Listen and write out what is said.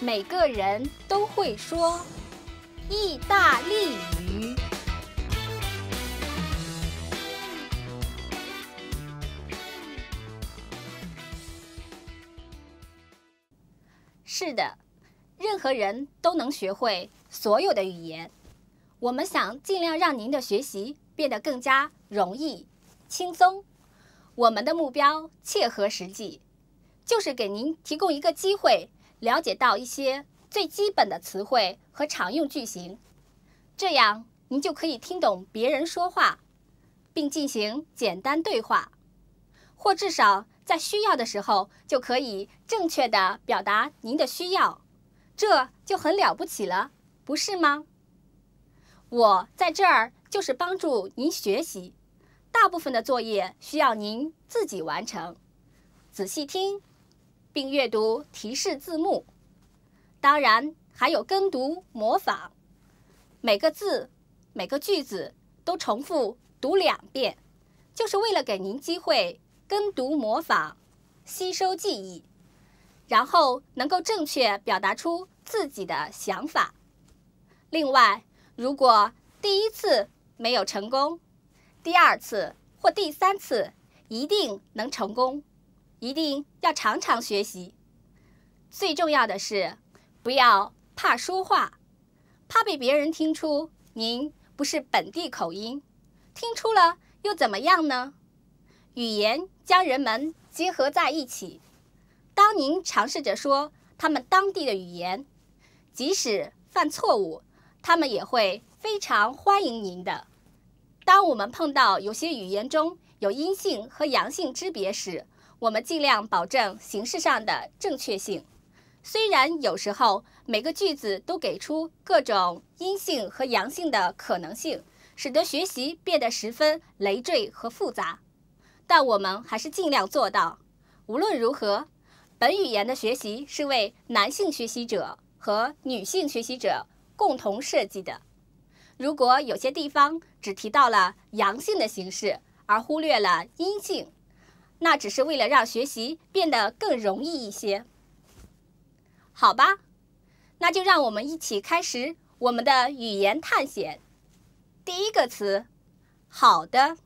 每个人都会说意大利语。是的，任何人都能学会所有的语言。我们想尽量让您的学习变得更加容易、轻松。我们的目标切合实际，就是给您提供一个机会。了解到一些最基本的词汇和常用句型，这样您就可以听懂别人说话，并进行简单对话，或至少在需要的时候就可以正确的表达您的需要，这就很了不起了，不是吗？我在这儿就是帮助您学习，大部分的作业需要您自己完成，仔细听。并阅读提示字幕，当然还有跟读模仿，每个字、每个句子都重复读两遍，就是为了给您机会跟读模仿、吸收记忆，然后能够正确表达出自己的想法。另外，如果第一次没有成功，第二次或第三次一定能成功。一定要常常学习。最重要的是，不要怕说话，怕被别人听出您不是本地口音。听出了又怎么样呢？语言将人们结合在一起。当您尝试着说他们当地的语言，即使犯错误，他们也会非常欢迎您的。当我们碰到有些语言中有阴性和阳性之别时，我们尽量保证形式上的正确性，虽然有时候每个句子都给出各种阴性和阳性的可能性，使得学习变得十分累赘和复杂，但我们还是尽量做到。无论如何，本语言的学习是为男性学习者和女性学习者共同设计的。如果有些地方只提到了阳性的形式，而忽略了阴性。那只是为了让学习变得更容易一些，好吧？那就让我们一起开始我们的语言探险。第一个词，好的。